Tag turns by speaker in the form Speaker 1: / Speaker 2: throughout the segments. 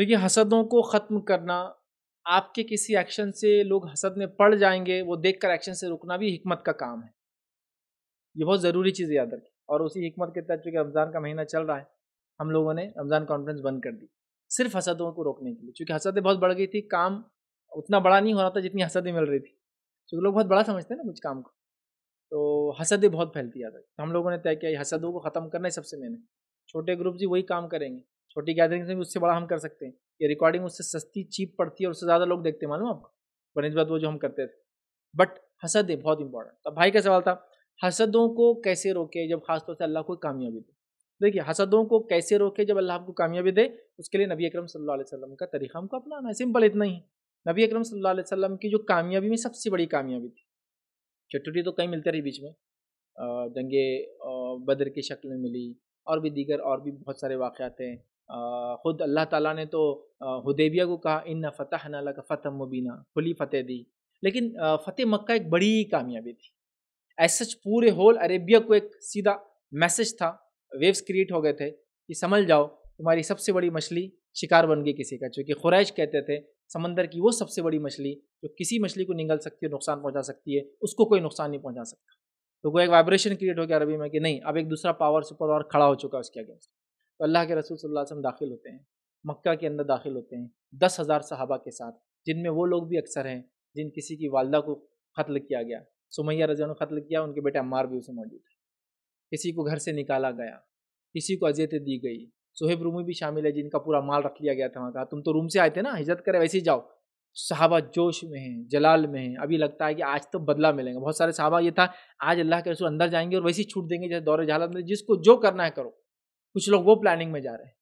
Speaker 1: देखिए हसदों को ख़त्म करना आपके किसी एक्शन से लोग हसद में पड़ जाएंगे वो देख कर एक्शन से रुकना भी हिकमत का काम है ये बहुत ज़रूरी चीज़ याद रखें और उसी हमत के तहत चूँकि रमज़ान का महीना चल रहा है हम लोगों ने रमज़ान कॉन्फ्रेंस बंद कर दी सिर्फ हसदों को रोकने के लिए चूँकि हसदें बहुत बढ़ गई थी काम उतना बड़ा नहीं हो रहा था जितनी हसदें मिल रही थी चूँकि लोग बहुत बड़ा समझते हैं ना कुछ काम को तो हसदें बहुत फैलती याद रखें तो हम लोगों ने तय किया हसदों को ख़त्म करना है सबसे मैंने छोटे ग्रुप जी वही काम करेंगे छोटी गैदरिंग में भी उससे बड़ा हम कर सकते हैं ये रिकॉर्डिंग उससे सस्ती चीप पड़ती है और उससे ज़्यादा लोग देखते हैं मालूम आपको बनस्बत वो जो हम करते थे बट हसद है बहुत इंपॉर्टेंट अब भाई का सवाल था हसदों को कैसे रोके जब खासतौर से अल्लाह को कामयाबी दे देखिए हसदों को कैसे रोके जब अल्लाह आपको कामयाबी दे उसके लिए नबी अकरम सल्लल्लाहु अलैहि वसल्लम का तरीका हमको अपनाना है सिंपल इतना ही नबी अकरम सल्लल्लाहु अलैहि वसल्लम की जो कामयाबी में सबसे बड़ी कामयाबी थी चटुटी तो कहीं मिलते रही बीच में दंगे बदर की शक्ल में मिली और भी दीगर और भी बहुत सारे वाक़ात हैं ख़ुद अल्लाह ताला ने तो हुदेबिया को कहा इन फतः नाला का फ़तह मुबीना खुली फ़तेह दी लेकिन फ़तेह मक्का एक बड़ी कामयाबी थी एज सच पूरे होल अरेबिया को एक सीधा मैसेज था वेव्स क्रिएट हो गए थे कि समझ जाओ तुम्हारी सबसे बड़ी मछली शिकार बन गई किसी का चूँकि खुरैश कहते थे समंदर की वो सबसे बड़ी मछली जो किसी मछली को निगल सकती है नुकसान पहुंचा सकती है उसको कोई नुकसान नहीं पहुंचा सकता तो वो एक वाइब्रेशन क्रिएट हो गया अरबी में कि नहीं अब एक दूसरा पावर सुपर पावर खड़ा हो चुका है उसके अगेंस्ट तो अल्लाह के रसूल सल्लल्लाहु अलैहि वसल्लम दाखिल होते हैं मक्का के अंदर दाखिल होते हैं दस हज़ार सहाबा के साथ जिनमें वो लोग भी अक्सर हैं जिन किसी की वालदा को कत्ल किया गया सुमैया रजा ने कत्ल किया उनके बेटे अम्मार भी उसमें मौजूद है किसी को घर से निकाला गया किसी को अजियतें दी गई सुहेब रूमी भी शामिल है जिनका पूरा माल रख लिया गया था वहाँ कहा तुम तो रूम से आए थे ना हिजरत करे वैसे ही जाओ सहाबा जोश में हैं जलाल में हैं अभी लगता है कि आज तो बदला मिलेंगे बहुत सारे सहाबा ये था आज अल्लाह के रसूल अंदर जाएंगे और वैसे ही छूट देंगे जैसे दौरे जहालत में जिसको जो करना है करो कुछ लोग वो प्लानिंग में जा रहे हैं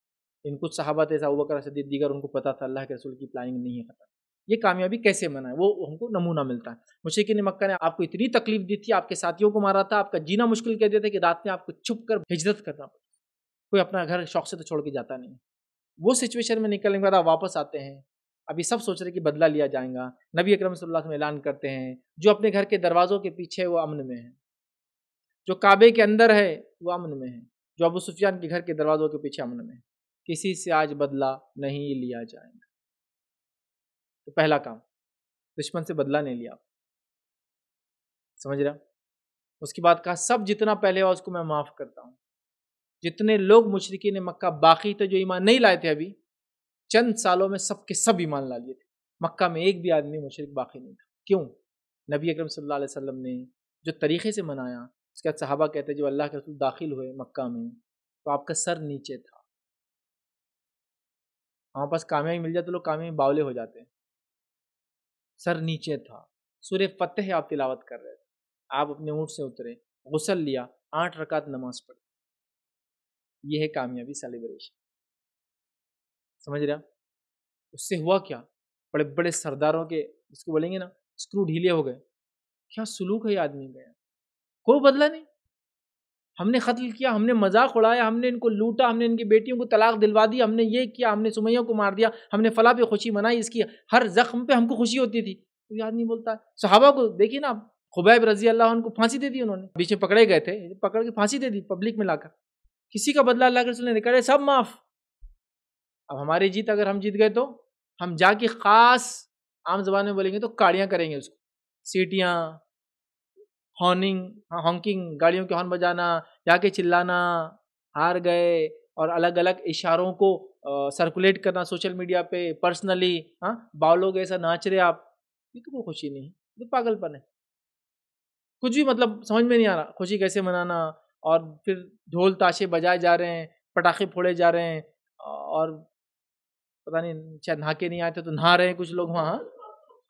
Speaker 1: इन कुछ सहाबत ऐसा बकर सदी दीगर उनको पता था अल्लाह के रसूल की प्लानिंग नहीं है खत्म ये कामयाबी कैसे मना है वो हमको नमूना मिलता है मुशीकिन मक्का ने आपको इतनी तकलीफ दी थी आपके साथियों को मारा था आपका जीना मुश्किल कह दिया था कि रात में आपको छुप कर हिजरत करना पड़ता कोई अपना घर शौक से तो छोड़ के जाता नहीं वो सिचुएशन में निकलने के बाद आप वापस आते हैं अभी सब सोच रहे कि बदला लिया जाएगा नबी अकरम सल्लल्लाहु अलैहि ऐलान करते हैं जो अपने घर के दरवाज़ों के पीछे है वो अमन में है जो काबे के अंदर है वो अमन में है जो अबू सुफियान के घर के दरवाज़ों के पीछे अमन में किसी से आज बदला नहीं लिया जाएगा तो पहला काम दुश्मन से बदला नहीं लिया समझ रहा उसके बाद कहा सब जितना पहले हुआ उसको मैं माफ़ करता हूँ जितने लोग मुशरकी ने मक्का बाकी थे जो ईमान नहीं लाए थे अभी चंद सालों में सब सब ईमान ला लिए थे मक्का में एक भी आदमी मुशरक बाकी नहीं था क्यों नबी अकरम सल्लल्लाहु अलैहि वसल्लम ने जो तरीके से मनाया उसके बाद साहबा कहते हैं जब अल्लाह के रसूल दाखिल हुए मक्का में तो आपका सर नीचे था हमारे पास कामयाबी मिल जाए तो लोग कामयाबी बावले हो जाते हैं सर नीचे था सूर्य फतेह आप तिलावत कर रहे थे आप अपने ऊँट से उतरे गसल लिया आठ रकात नमाज पढ़ी यह है कामयाबी सेलिब्रेशन समझ रहा उससे हुआ क्या बड़े बड़े सरदारों के जिसको बोलेंगे ना स्क्रू ढीले हो गए क्या सुलूक है आदमी गया कोई बदला नहीं हमने कत्ल किया हमने मजाक उड़ाया हमने इनको लूटा हमने इनकी बेटियों को तलाक दिलवा दी हमने ये किया हमने सुमैया को मार दिया हमने फला पे खुशी मनाई इसकी हर जख्म पे हमको खुशी होती थी कोई नहीं बोलता है सहाबा को देखिए ना आप खुबैब रजी अल्लाह उनको फांसी दे दी उन्होंने बीच में पकड़े गए थे पकड़ के फांसी दे दी पब्लिक में लाकर किसी का बदला अल्लाह के रसूल ने करे सब माफ अब हमारी जीत अगर हम जीत गए तो हम जाके खास आम जबान में बोलेंगे तो काड़ियाँ करेंगे उसको सीटियाँ हॉर्निंग हॉकिंग गाड़ियों के हॉर्न बजाना जाके चिल्लाना हार गए और अलग अलग इशारों को सर्कुलेट करना सोशल मीडिया पे पर्सनली हाँ बाल ऐसा नाच रहे आप ये तो कोई खुशी नहीं है तो पागलपन है कुछ भी मतलब समझ में नहीं आ रहा खुशी कैसे मनाना और फिर ढोल ताशे बजाए जा रहे हैं पटाखे फोड़े जा रहे हैं और पता नहीं शायद नहा के नहीं आते तो नहा रहे हैं कुछ लोग वहाँ हाँ।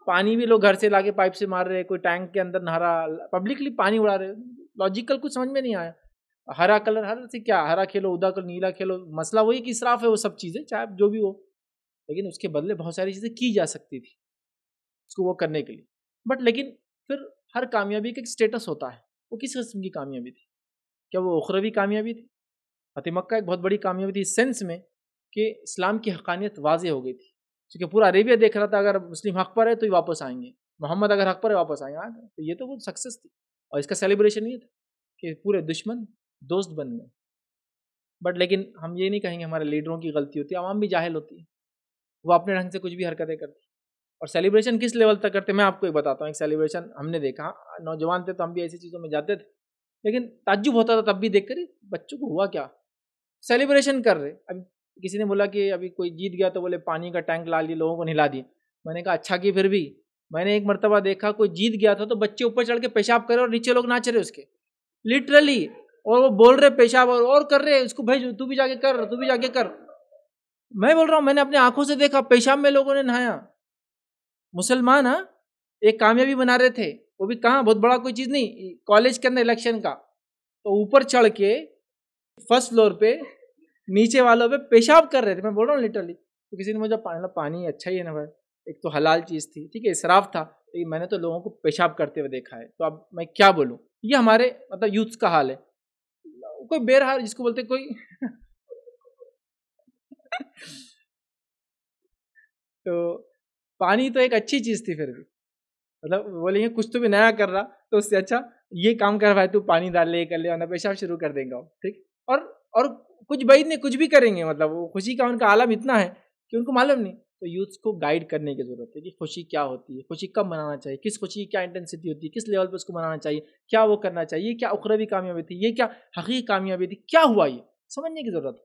Speaker 1: पानी भी लोग घर से लाके पाइप से मार रहे कोई टैंक के अंदर नहरा पब्लिकली पानी उड़ा रहे लॉजिकल कुछ समझ में नहीं आया हरा कलर हर से क्या हरा खेलो उदा कलर नीला खेलो मसला वही कि इसराफ है वो सब चीज़ें चाहे जो भी हो लेकिन उसके बदले बहुत सारी चीज़ें की जा सकती थी उसको वो करने के लिए बट लेकिन फिर हर कामयाबी का एक स्टेटस होता है वो किस किस्म की कामयाबी थी क्या वो उखरवी कामयाबी थी फतेह मक्का एक बहुत बड़ी कामयाबी थी इस सेंस में कि इस्लाम की हकानियत वाजे हो गई थी क्योंकि पूरा अरेबिया देख रहा था अगर मुस्लिम हक पर है तो ये वापस आएंगे मोहम्मद अगर हक पर है वापस आएंगे आ हाँ, गए तो ये तो वो सक्सेस थी और इसका सेलिब्रेशन ये था कि पूरे दुश्मन दोस्त बन गए बट लेकिन हम ये नहीं कहेंगे हमारे लीडरों की गलती होती है आवाम भी जाहिल होती है वो अपने ढंग से कुछ भी हरकतें करती और सेलिब्रेशन किस लेवल तक करते मैं आपको एक बताता हूँ एक सेलिब्रेशन हमने देखा हाँ, नौजवान थे तो हम भी ऐसी चीज़ों में जाते थे लेकिन ताज्जुब होता था तब भी देख कर बच्चों को हुआ क्या सेलिब्रेशन कर रहे अब किसी ने बोला कि अभी कोई जीत गया तो बोले पानी का टैंक ला लिए लोगों को नहला दिए मैंने कहा अच्छा कि फिर भी मैंने एक मरतबा देखा कोई जीत गया था तो बच्चे ऊपर चढ़ के पेशाब करे और नीचे लोग नाच रहे उसके लिटरली और वो बोल रहे पेशाब और, और कर रहे उसको भेज तू भी जाके कर तू भी जाके कर मैं बोल रहा हूँ मैंने अपनी आंखों से देखा पेशाब में लोगों ने नहाया मुसलमान हाँ एक कामयाबी बना रहे थे वो भी कहाँ बहुत बड़ा कोई चीज़ नहीं कॉलेज के अंदर इलेक्शन का तो ऊपर चढ़ के फर्स्ट फ्लोर पे नीचे वालों पे पेशाब कर रहे थे मैं बोल रहा हूँ लिटरली तो किसी ने मुझे पानी मतलब पानी अच्छा ही है ना भाई एक तो हलाल चीज़ थी ठीक है इसराफ था लेकिन मैंने तो लोगों को पेशाब करते हुए देखा है तो अब मैं क्या बोलूँ ये हमारे मतलब यूथ्स का हाल है कोई बेरहार जिसको बोलते कोई तो पानी तो एक अच्छी चीज़ थी फिर भी मतलब बोलेंगे कुछ तो भी नया कर रहा तो उससे अच्छा ये काम कर भाई तू पानी डाल ले कर ले वरना पेशाब शुरू कर देगा ठीक और और कुछ बैद ने कुछ भी करेंगे मतलब वो खुशी का उनका आलम इतना है कि उनको मालूम नहीं तो यूथ को गाइड करने की ज़रूरत है कि खुशी क्या होती है खुशी कब मनाना चाहिए किस खुशी की क्या इंटेंसिटी होती है किस लेवल पर उसको मनाना चाहिए क्या वो करना चाहिए क्या उखरवी कामयाबी थी ये क्या हकी कामयाबी थी क्या हुआ ये समझने की ज़रूरत है